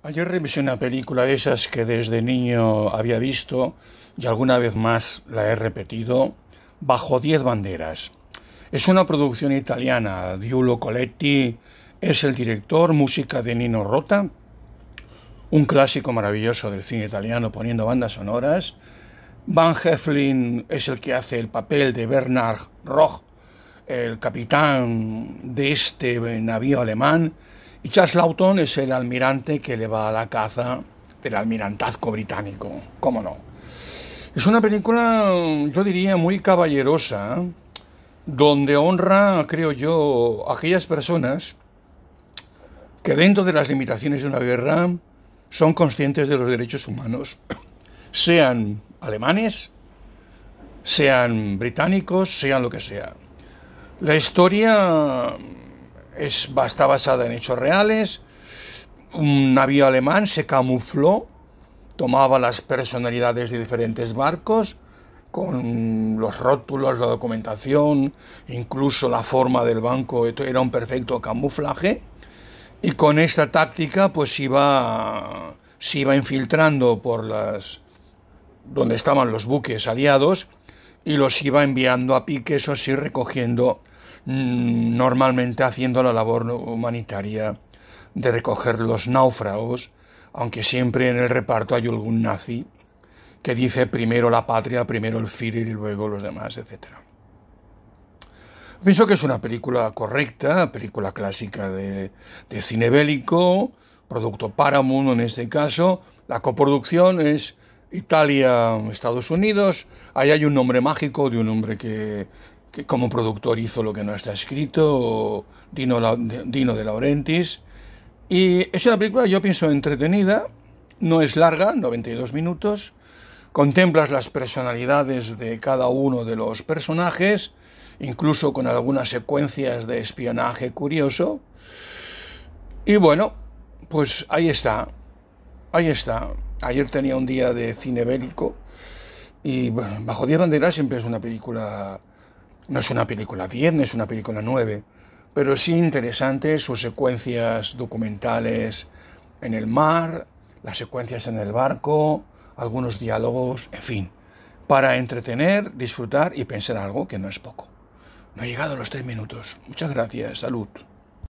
Ayer revisé una película de esas que desde niño había visto y alguna vez más la he repetido, Bajo diez banderas. Es una producción italiana, Diulo Coletti es el director, música de Nino Rota, un clásico maravilloso del cine italiano poniendo bandas sonoras. Van Heflin es el que hace el papel de Bernard Roch, el capitán de este navío alemán y Charles Lawton es el almirante que le va a la caza del almirantazgo británico, cómo no. Es una película, yo diría, muy caballerosa, donde honra, creo yo, aquellas personas que dentro de las limitaciones de una guerra son conscientes de los derechos humanos, sean alemanes, sean británicos, sean lo que sea. La historia es, está basada en hechos reales. Un navío alemán se camufló, tomaba las personalidades de diferentes barcos con los rótulos, la documentación, incluso la forma del banco, era un perfecto camuflaje. Y con esta táctica, pues iba, se iba infiltrando por las donde estaban los buques aliados y los iba enviando a piques o sí, recogiendo Mm, normalmente haciendo la labor humanitaria de recoger los náufragos, aunque siempre en el reparto hay algún nazi que dice primero la patria, primero el Führer y luego los demás, etc. Pienso que es una película correcta, película clásica de, cine bélico, producto Paramount en este caso. La coproducción es Italia, Estados Unidos. Ahí hay un nombre mágico de un hombre que, que como productor hizo lo que no está escrito, Dino, Dino de Laurentiis. Y es una película, yo pienso, entretenida, no es larga, 92 minutos, contemplas las personalidades de cada uno de los personajes, incluso con algunas secuencias de espionaje curioso. Y bueno, pues ahí está, ahí está. Ayer tenía un día de cine bélico y bueno, Bajo diez banderas siempre es una película no es una película 10, no es una película 9, pero sí interesante sus secuencias documentales en el mar, las secuencias en el barco, algunos diálogos, en fin, para entretener, disfrutar y pensar algo que no es poco. No he llegado a los tres minutos. Muchas gracias. Salud.